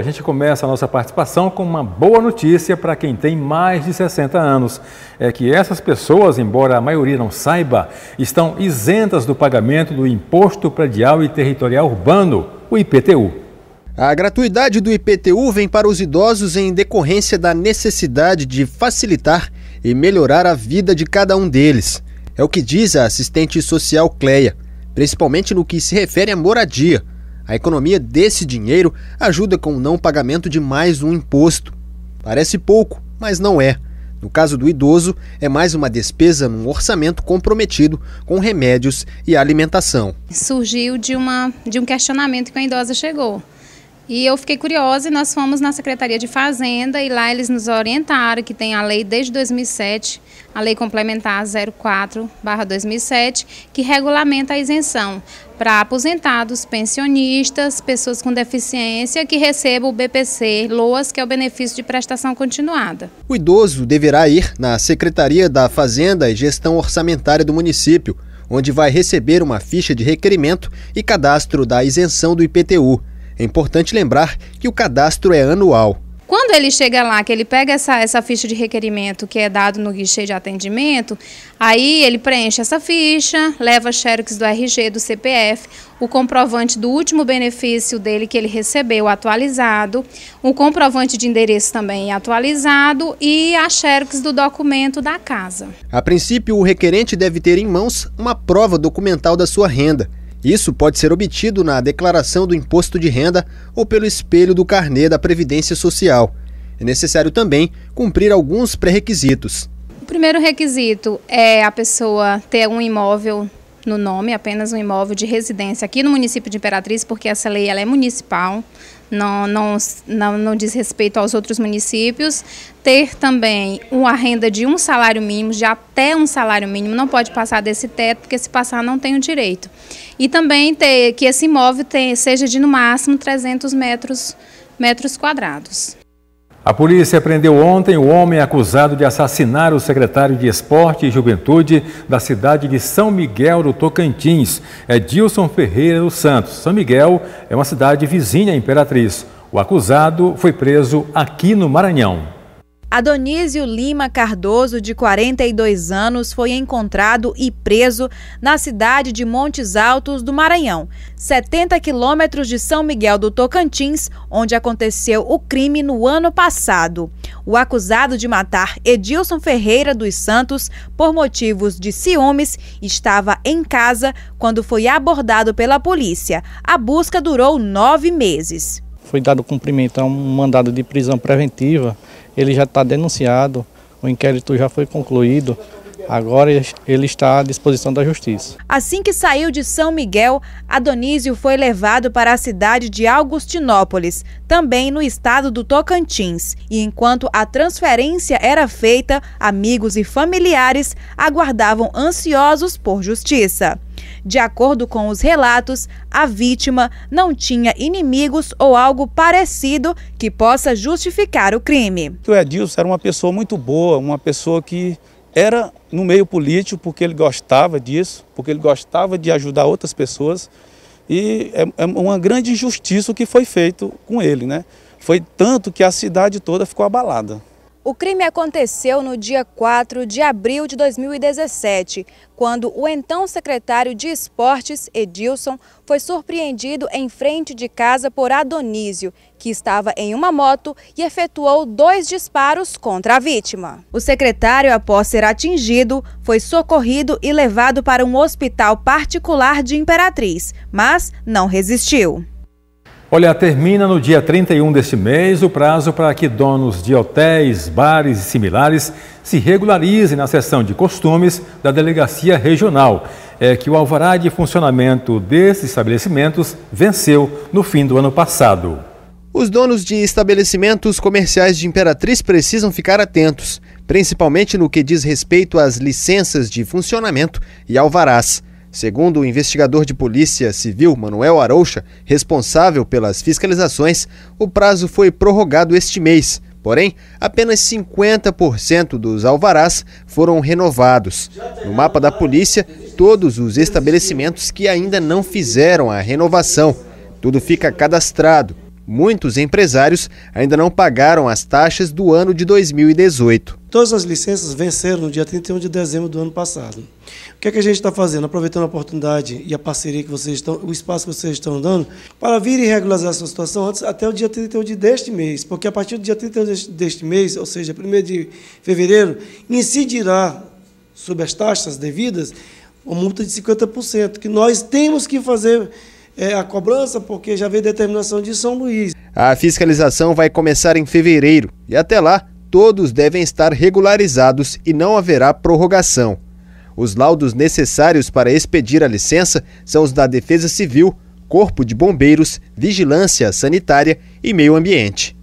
A gente começa a nossa participação com uma boa notícia para quem tem mais de 60 anos. É que essas pessoas, embora a maioria não saiba, estão isentas do pagamento do Imposto Predial e Territorial Urbano, o IPTU. A gratuidade do IPTU vem para os idosos em decorrência da necessidade de facilitar e melhorar a vida de cada um deles. É o que diz a assistente social Cleia, principalmente no que se refere à moradia a economia desse dinheiro ajuda com o não pagamento de mais um imposto. Parece pouco, mas não é. No caso do idoso, é mais uma despesa num orçamento comprometido com remédios e alimentação. Surgiu de, uma, de um questionamento que a idosa chegou. E eu fiquei curiosa e nós fomos na Secretaria de Fazenda e lá eles nos orientaram que tem a lei desde 2007, a lei complementar 04/2007, que regulamenta a isenção para aposentados, pensionistas, pessoas com deficiência que recebam o BPC LOAS, que é o benefício de prestação continuada. O idoso deverá ir na Secretaria da Fazenda e Gestão Orçamentária do município, onde vai receber uma ficha de requerimento e cadastro da isenção do IPTU. É importante lembrar que o cadastro é anual. Quando ele chega lá, que ele pega essa, essa ficha de requerimento que é dado no guichê de atendimento, aí ele preenche essa ficha, leva xerox do RG, do CPF, o comprovante do último benefício dele que ele recebeu atualizado, o comprovante de endereço também atualizado e a xerox do documento da casa. A princípio, o requerente deve ter em mãos uma prova documental da sua renda isso pode ser obtido na declaração do imposto de renda ou pelo espelho do carnê da Previdência Social. É necessário também cumprir alguns pré-requisitos. O primeiro requisito é a pessoa ter um imóvel no nome, apenas um imóvel de residência aqui no município de Imperatriz, porque essa lei ela é municipal, não, não, não, não diz respeito aos outros municípios. Ter também uma renda de um salário mínimo, de até um salário mínimo, não pode passar desse teto, porque se passar não tem o direito. E também ter que esse imóvel tenha, seja de no máximo 300 metros, metros quadrados. A polícia prendeu ontem o homem acusado de assassinar o secretário de Esporte e Juventude da cidade de São Miguel do Tocantins, Edilson é Ferreira dos Santos. São Miguel é uma cidade vizinha à Imperatriz. O acusado foi preso aqui no Maranhão. Adonísio Lima Cardoso, de 42 anos, foi encontrado e preso na cidade de Montes Altos do Maranhão, 70 quilômetros de São Miguel do Tocantins, onde aconteceu o crime no ano passado. O acusado de matar Edilson Ferreira dos Santos por motivos de ciúmes estava em casa quando foi abordado pela polícia. A busca durou nove meses foi dado cumprimento a um mandado de prisão preventiva, ele já está denunciado, o inquérito já foi concluído, Agora ele está à disposição da justiça. Assim que saiu de São Miguel, Adonísio foi levado para a cidade de Augustinópolis, também no estado do Tocantins. E enquanto a transferência era feita, amigos e familiares aguardavam ansiosos por justiça. De acordo com os relatos, a vítima não tinha inimigos ou algo parecido que possa justificar o crime. O Edilson era uma pessoa muito boa, uma pessoa que era no meio político porque ele gostava disso, porque ele gostava de ajudar outras pessoas e é, é, uma grande injustiça o que foi feito com ele, né? Foi tanto que a cidade toda ficou abalada. O crime aconteceu no dia 4 de abril de 2017, quando o então secretário de Esportes, Edilson, foi surpreendido em frente de casa por Adonísio, que estava em uma moto e efetuou dois disparos contra a vítima. O secretário, após ser atingido, foi socorrido e levado para um hospital particular de Imperatriz, mas não resistiu. Olha, termina no dia 31 deste mês o prazo para que donos de hotéis, bares e similares se regularizem na seção de costumes da delegacia regional. É que o alvará de funcionamento desses estabelecimentos venceu no fim do ano passado. Os donos de estabelecimentos comerciais de Imperatriz precisam ficar atentos, principalmente no que diz respeito às licenças de funcionamento e alvarás. Segundo o investigador de polícia civil Manuel Arouxa, responsável pelas fiscalizações, o prazo foi prorrogado este mês. Porém, apenas 50% dos alvarás foram renovados. No mapa da polícia, todos os estabelecimentos que ainda não fizeram a renovação. Tudo fica cadastrado muitos empresários ainda não pagaram as taxas do ano de 2018. Todas as licenças venceram no dia 31 de dezembro do ano passado. O que, é que a gente está fazendo? Aproveitando a oportunidade e a parceria que vocês estão, o espaço que vocês estão dando, para vir e regularizar essa situação antes, até o dia 31 deste mês, porque a partir do dia 31 deste, deste mês, ou seja, 1 de fevereiro, incidirá sobre as taxas devidas uma multa de 50%, que nós temos que fazer é, a cobrança, porque já veio determinação de São Luís. A fiscalização vai começar em fevereiro e até lá todos devem estar regularizados e não haverá prorrogação. Os laudos necessários para expedir a licença são os da Defesa Civil, Corpo de Bombeiros, Vigilância Sanitária e Meio Ambiente.